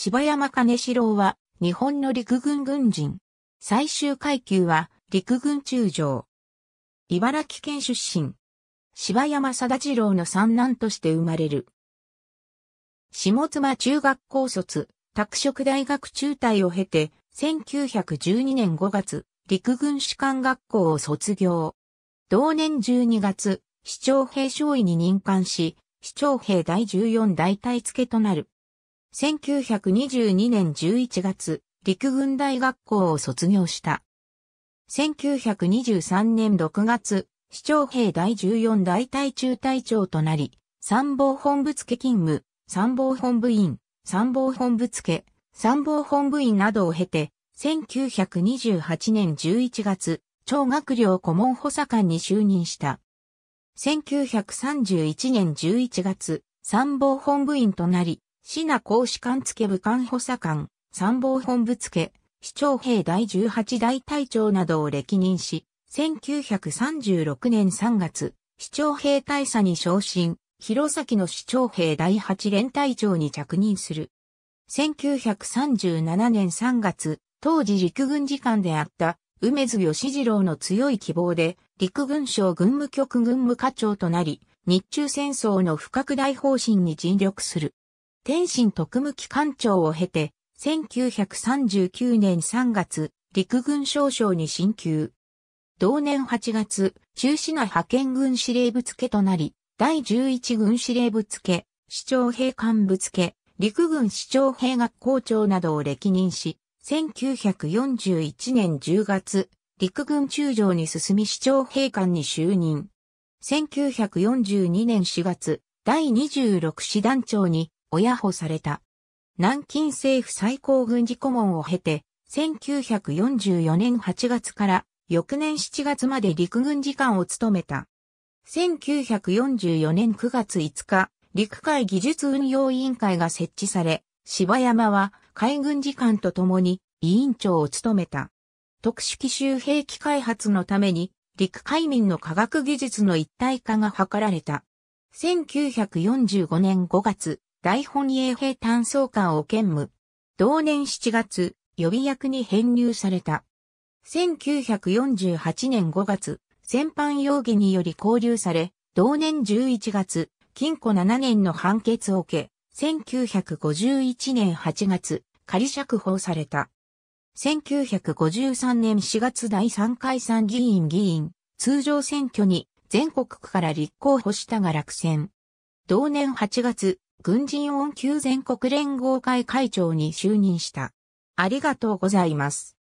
柴山金四郎は、日本の陸軍軍人。最終階級は、陸軍中将。茨城県出身。柴山貞次郎の三男として生まれる。下妻中学校卒、拓殖大学中退を経て、1912年5月、陸軍士官学校を卒業。同年12月、市長兵少尉に任官し、市長兵第14大隊付となる。1922年11月、陸軍大学校を卒業した。1923年6月、市長兵第14大隊中隊長となり、参謀本部付勤務、参謀本部員、参謀本部付、参謀本部員などを経て、1928年11月、超学寮顧問補佐官に就任した。1931年11月、参謀本部員となり、シナ公使官付武官補佐官、参謀本部付、市長兵第18代隊長などを歴任し、1936年3月、市長兵大佐に昇進、弘前の市長兵第8連隊長に着任する。1937年3月、当時陸軍次官であった梅津義次郎の強い希望で、陸軍省軍務局軍務課長となり、日中戦争の不拡大方針に尽力する。天津特務機関長を経て、1939年3月、陸軍少将に進級。同年8月、中市の派遣軍司令部付となり、第11軍司令部付、市長兵官部付、陸軍市長兵学校長などを歴任し、1941年10月、陸軍中将に進み市長兵官に就任。1942年4月、第26師団長に親保された。南京政府最高軍事顧問を経て、1944年8月から翌年7月まで陸軍次官を務めた。1944年9月5日、陸海技術運用委員会が設置され、柴山は海軍次官と共に委員長を務めた。特殊機種兵器開発のために陸海民の科学技術の一体化が図られた。1945年5月、大本営兵単総官を兼務。同年7月、予備役に編入された。1948年5月、戦犯容疑により拘留され、同年11月、禁錮7年の判決を受け、1951年8月、仮釈放された。1953年4月第3回参議院議員、通常選挙に全国区から立候補したが落選。同年8月、軍人恩給全国連合会会長に就任した。ありがとうございます。